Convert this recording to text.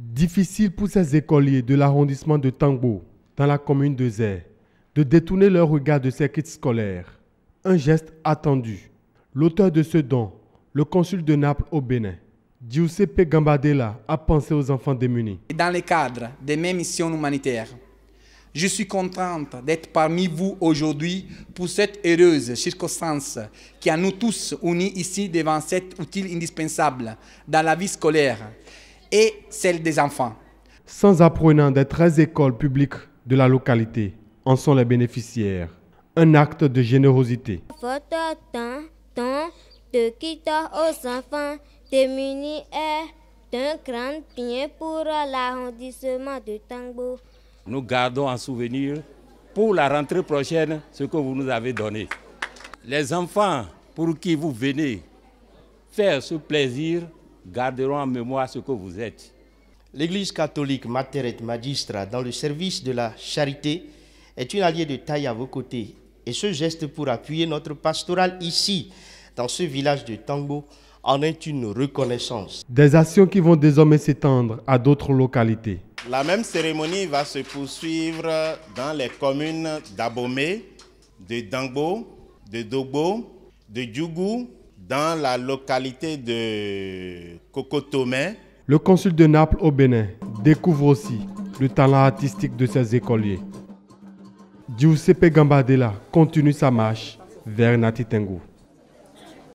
Difficile pour ces écoliers de l'arrondissement de Tango, dans la commune de Zé, de détourner leur regard de ces kits scolaires. Un geste attendu. L'auteur de ce don, le consul de Naples au Bénin, Giuseppe Gambadella, a pensé aux enfants démunis. Dans le cadre de mes missions humanitaires, je suis contente d'être parmi vous aujourd'hui pour cette heureuse circonstance qui a nous tous unis ici devant cet outil indispensable dans la vie scolaire et celle des enfants. Sans apprenants des 13 écoles publiques de la localité en sont les bénéficiaires. Un acte de générosité. Votre temps, de quitter aux enfants démunis est d'un grand bien pour l'arrondissement de Tango. Nous gardons en souvenir pour la rentrée prochaine ce que vous nous avez donné. Les enfants pour qui vous venez faire ce plaisir garderont en mémoire ce que vous êtes. L'Église catholique Mater et Magistra, dans le service de la charité, est une alliée de taille à vos côtés. Et ce geste pour appuyer notre pastoral ici, dans ce village de Tango, en est une reconnaissance. Des actions qui vont désormais s'étendre à d'autres localités. La même cérémonie va se poursuivre dans les communes d'Abomé, de Dango, de Dogbo, de Djougou, dans la localité de Cocotomé. Le consul de Naples au Bénin découvre aussi le talent artistique de ses écoliers. Giuseppe Gambadella continue sa marche vers Nati